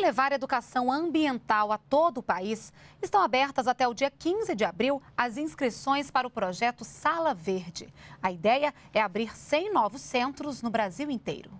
para levar educação ambiental a todo o país, estão abertas até o dia 15 de abril as inscrições para o projeto Sala Verde. A ideia é abrir 100 novos centros no Brasil inteiro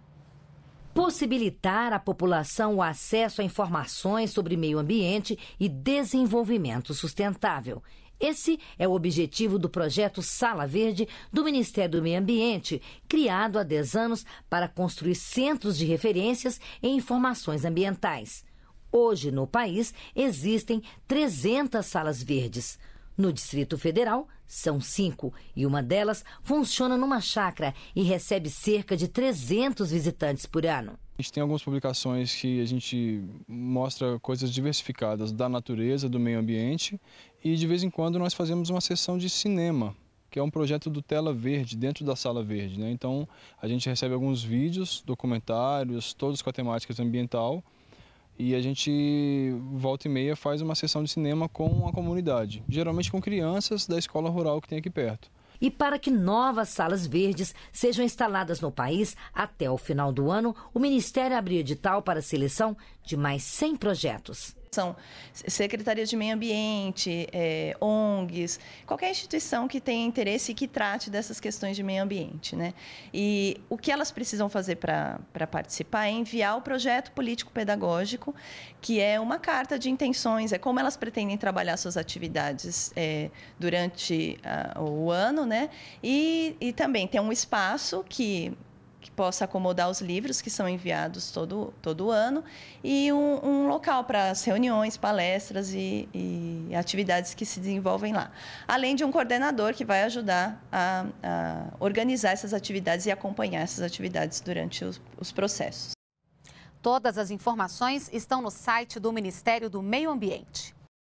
possibilitar à população o acesso a informações sobre meio ambiente e desenvolvimento sustentável. Esse é o objetivo do projeto Sala Verde do Ministério do Meio Ambiente, criado há 10 anos para construir centros de referências em informações ambientais. Hoje, no país, existem 300 salas verdes. No Distrito Federal, são cinco, e uma delas funciona numa chácara e recebe cerca de 300 visitantes por ano. A gente tem algumas publicações que a gente mostra coisas diversificadas da natureza, do meio ambiente, e de vez em quando nós fazemos uma sessão de cinema, que é um projeto do Tela Verde, dentro da Sala Verde. Né? Então a gente recebe alguns vídeos, documentários, todos com a temática ambiental e a gente volta e meia faz uma sessão de cinema com a comunidade, geralmente com crianças da escola rural que tem aqui perto e para que novas salas verdes sejam instaladas no país até o final do ano, o Ministério abriu edital para a seleção de mais 100 projetos são secretarias de meio ambiente, é, ONGs, qualquer instituição que tenha interesse e que trate dessas questões de meio ambiente. Né? E o que elas precisam fazer para participar é enviar o projeto político-pedagógico, que é uma carta de intenções, é como elas pretendem trabalhar suas atividades é, durante a, ah, o ano, né? E, e também tem um espaço que que possa acomodar os livros que são enviados todo, todo ano e um, um local para as reuniões, palestras e, e, atividades que se desenvolvem lá. Além de um coordenador que vai ajudar a, a organizar essas atividades e acompanhar essas atividades durante os, os processos. Todas as informações estão no site do Ministério do Meio Ambiente.